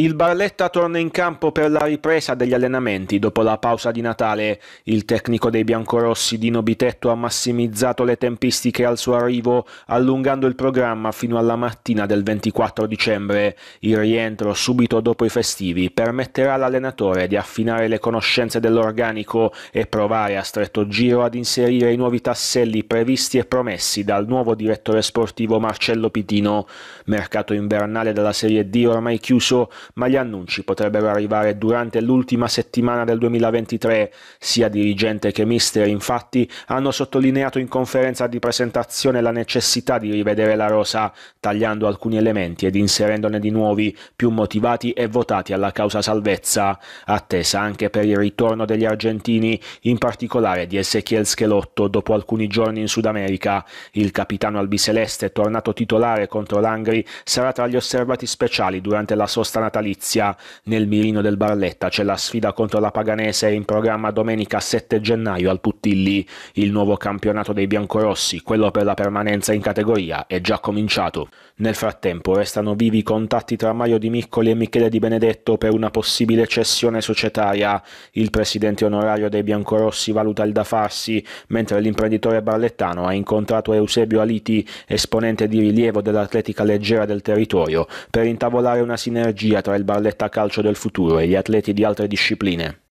Il Barletta torna in campo per la ripresa degli allenamenti dopo la pausa di Natale. Il tecnico dei biancorossi Dino Bitetto ha massimizzato le tempistiche al suo arrivo, allungando il programma fino alla mattina del 24 dicembre. Il rientro subito dopo i festivi permetterà all'allenatore di affinare le conoscenze dell'organico e provare a stretto giro ad inserire i nuovi tasselli previsti e promessi dal nuovo direttore sportivo Marcello Pitino. Mercato invernale della Serie D ormai chiuso ma gli annunci potrebbero arrivare durante l'ultima settimana del 2023. Sia dirigente che mister, infatti, hanno sottolineato in conferenza di presentazione la necessità di rivedere la rosa, tagliando alcuni elementi ed inserendone di nuovi, più motivati e votati alla causa salvezza. Attesa anche per il ritorno degli argentini, in particolare di Ezechiel Schelotto dopo alcuni giorni in Sud America. Il capitano albiceleste, tornato titolare contro l'Angri, sarà tra gli osservati speciali durante la sosta natale natalizia nel mirino del Barletta. C'è la sfida contro la Paganese in programma domenica 7 gennaio al Puttilli. Il nuovo campionato dei biancorossi, quello per la permanenza in categoria, è già cominciato. Nel frattempo restano vivi i contatti tra Mario Di Miccoli e Michele Di Benedetto per una possibile cessione societaria. Il presidente onorario dei biancorossi valuta il da farsi, mentre l'imprenditore barlettano ha incontrato Eusebio Aliti, esponente di rilievo dell'atletica leggera del territorio, per intavolare una sinergia tra tra il balletto a calcio del futuro e gli atleti di altre discipline.